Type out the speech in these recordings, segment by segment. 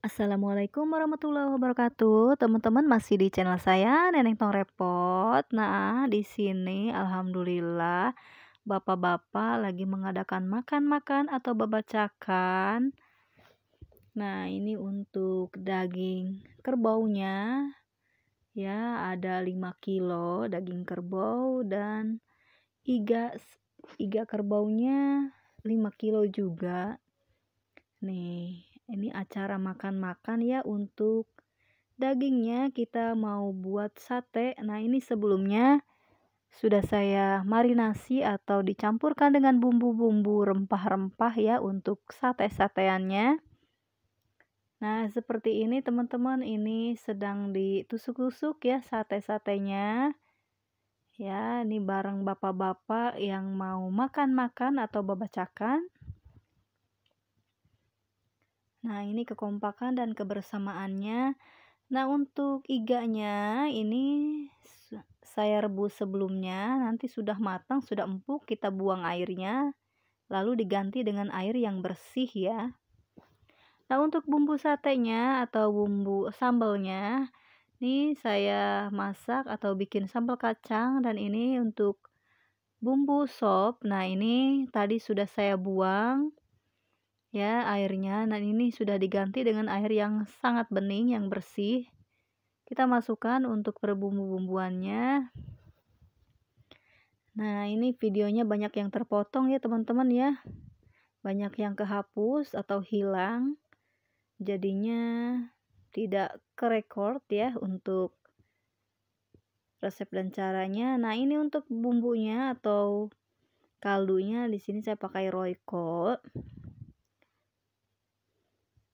Assalamualaikum warahmatullahi wabarakatuh. Teman-teman masih di channel saya Neneng Tong Repot. Nah, di sini alhamdulillah bapak-bapak lagi mengadakan makan-makan atau babacakan. Nah, ini untuk daging kerbaunya. Ya, ada 5 kilo daging kerbau dan iga iga kerbaunya 5 kilo juga. Nih, ini acara makan-makan ya untuk dagingnya kita mau buat sate. Nah, ini sebelumnya sudah saya marinasi atau dicampurkan dengan bumbu-bumbu rempah-rempah ya untuk sate-sateannya. Nah, seperti ini teman-teman, ini sedang ditusuk-tusuk ya sate-satenya. Ya, ini bareng bapak-bapak yang mau makan-makan atau babacakan. Nah, ini kekompakan dan kebersamaannya. Nah, untuk iganya ini saya rebus sebelumnya, nanti sudah matang, sudah empuk, kita buang airnya, lalu diganti dengan air yang bersih ya. Nah, untuk bumbu satenya atau bumbu sambalnya, ini saya masak atau bikin sambal kacang dan ini untuk bumbu sop. Nah, ini tadi sudah saya buang ya airnya. Nah ini sudah diganti dengan air yang sangat bening, yang bersih. Kita masukkan untuk perbumbu-bumbuannya. Nah ini videonya banyak yang terpotong ya teman-teman ya. Banyak yang kehapus atau hilang. Jadinya tidak ke record ya untuk resep dan caranya. Nah, ini untuk bumbunya atau kaldunya di sini saya pakai Royco.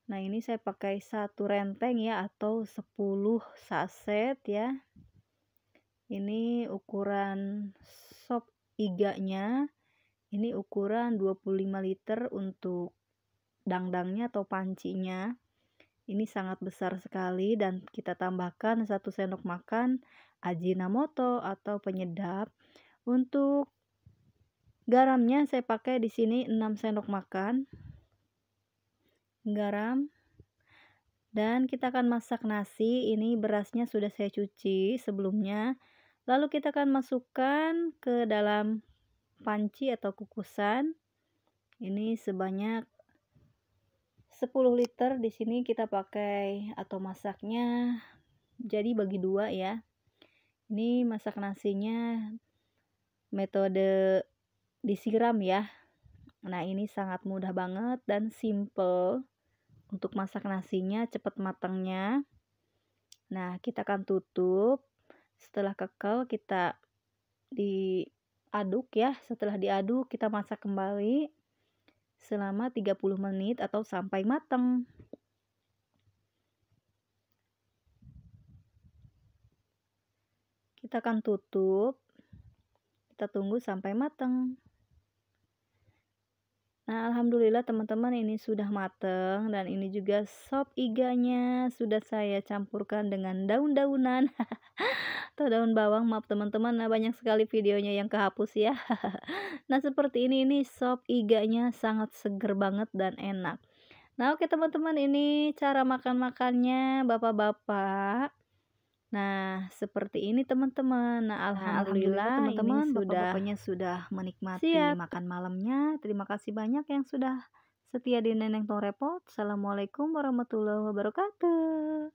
Nah, ini saya pakai satu renteng ya atau 10 saset ya. Ini ukuran sop iganya. Ini ukuran 25 liter untuk dangdangnya atau pancinya. Ini sangat besar sekali dan kita tambahkan satu sendok makan ajinomoto atau penyedap. Untuk garamnya saya pakai di sini 6 sendok makan garam, dan kita akan masak nasi. Ini berasnya sudah saya cuci sebelumnya. Lalu kita akan masukkan ke dalam panci atau kukusan. Ini sebanyak 10 liter di sini kita pakai atau masaknya jadi bagi dua ya. Ini masak nasinya metode disiram ya. Nah, ini sangat mudah banget dan simple untuk masak nasinya cepat matangnya. Nah, kita akan tutup. Setelah kekel kita diaduk ya. Setelah diaduk kita masak kembali selama 30 menit atau sampai matang. Kita akan tutup. Kita tunggu sampai matang. Nah, alhamdulillah teman-teman ini sudah mateng dan ini juga sop iganya sudah saya campurkan dengan daun-daunan atau daun bawang. Maaf teman-teman, nah banyak sekali videonya yang kehapus ya. nah, seperti ini ini sop iganya sangat seger banget dan enak. Nah, oke teman-teman, ini cara makan-makannya Bapak-bapak. Nah, seperti ini teman-teman. Nah, nah alhamdulillah, teman-teman sudah pokoknya sudah menikmati siap. makan malamnya. Terima kasih banyak yang sudah setia di Neneng Tong Repot. Assalamualaikum warahmatullahi wabarakatuh.